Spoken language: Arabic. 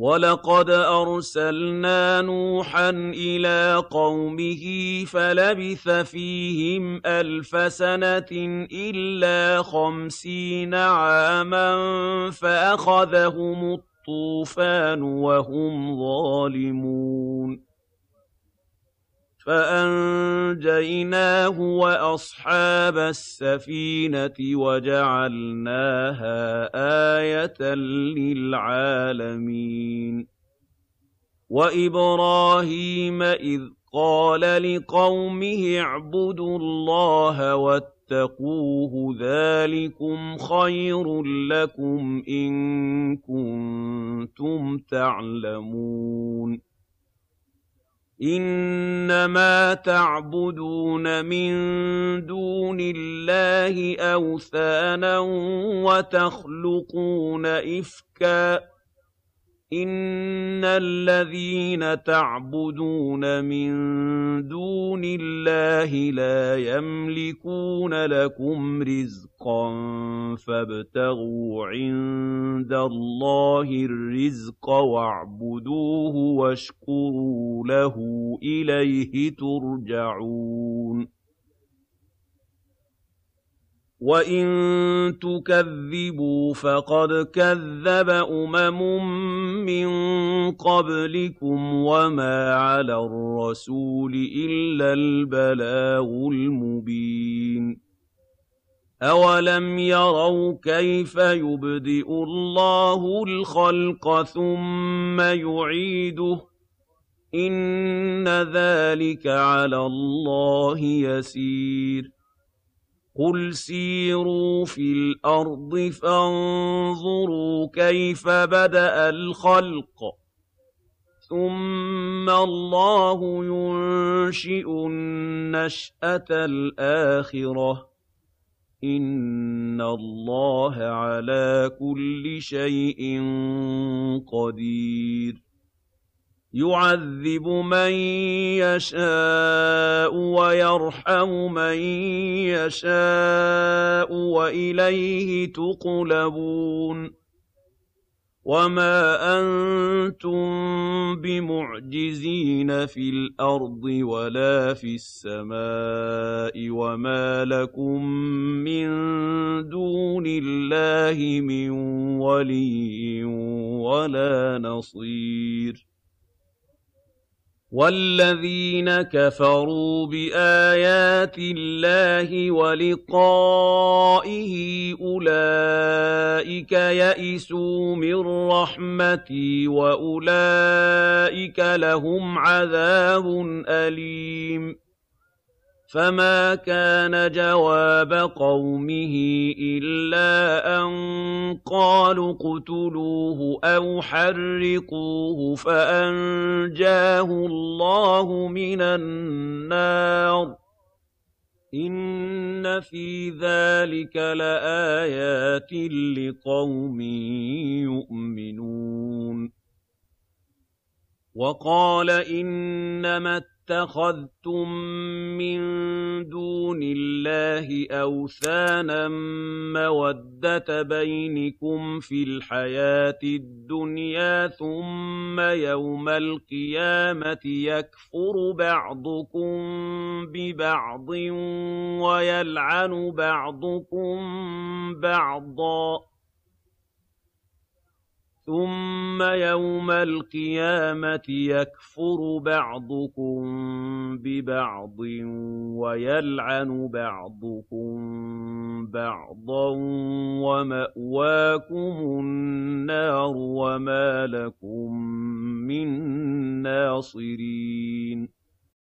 وَلَقَدْ أَرْسَلْنَا نُوحًا إِلَىٰ قَوْمِهِ فَلَبِثَ فِيهِمْ أَلْفَ سَنَةٍ إِلَّا خَمْسِينَ عَامًا فَأَخَذَهُمُ الطُّوفَانُ وَهُمْ ظَالِمُونَ فأنجيناه وأصحاب السفينة وجعلناها آية للعالمين وإبراهيم إذ قال لقومه اعبدوا الله واتقوه ذلكم خير لكم إن كنتم تعلمون إنما تعبدون من دون الله أوثانا وتخلقون إفكاً إِنَّ الَّذِينَ تَعْبُدُونَ مِن دُونِ اللَّهِ لَا يَمْلِكُونَ لَكُمْ رِزْقًا فَابْتَغُوا عِندَ اللَّهِ الرِّزْقَ وَاعْبُدُوهُ وَاشْكُرُوا لَهُ إِلَيْهِ تُرْجَعُونَ وَإِن تُكَذِّبُوا فَقَدْ كَذَّبَ أُمَمٌ مِّن قَبْلِكُمْ وَمَا عَلَى الرَّسُولِ إِلَّا الْبَلَاغُ الْمُبِينُ أَوَلَمْ يَرَوْا كَيْفَ يُبْدِئُ اللَّهُ الْخَلْقَ ثُمَّ يُعِيدُهُ إِنَّ ذَلِكَ عَلَى اللَّهِ يَسِيرٌ قُلْ سِيرُوا فِي الْأَرْضِ فَانظُرُوا كَيْفَ بَدَأَ الْخَلْقَ ثُمَّ اللَّهُ يُنشِئُ النَّشْأَةَ الْآخِرَةَ إِنَّ اللَّهَ عَلَى كُلِّ شَيْءٍ قَدِيرٌ يُعَذِّبُ مَن يَشَاءُ وَيَرْحَمُ مَن يَشَاءُ وَإِلَيْهِ تُقْلَبُونَ وَمَا أَنتُم بِمُعْجِزِينَ فِي الْأَرْضِ وَلَا فِي السَّمَاءِ وَمَا لَكُم مِّن دُونِ اللَّهِ مِن وَلِيٍّ وَلَا نَصِيرٍ والذين كفروا بآيات الله ولقائه أولئك يئسوا من رحمتي وأولئك لهم عذاب أليم فما كان جواب قومه إلا أن قالوا اقتلوه أو حرقوه فأنجاه الله من النار إن في ذلك لآيات لقوم يؤمنون وقال إنما اتخذتم من دون الله أوثانا مودة بينكم في الحياة الدنيا ثم يوم القيامة يكفر بعضكم ببعض ويلعن بعضكم بعضا ثم ثم يوم القيامة يكفر بعضكم ببعض ويلعن بعضكم بعضا ومأواكم النار وما لكم من ناصرين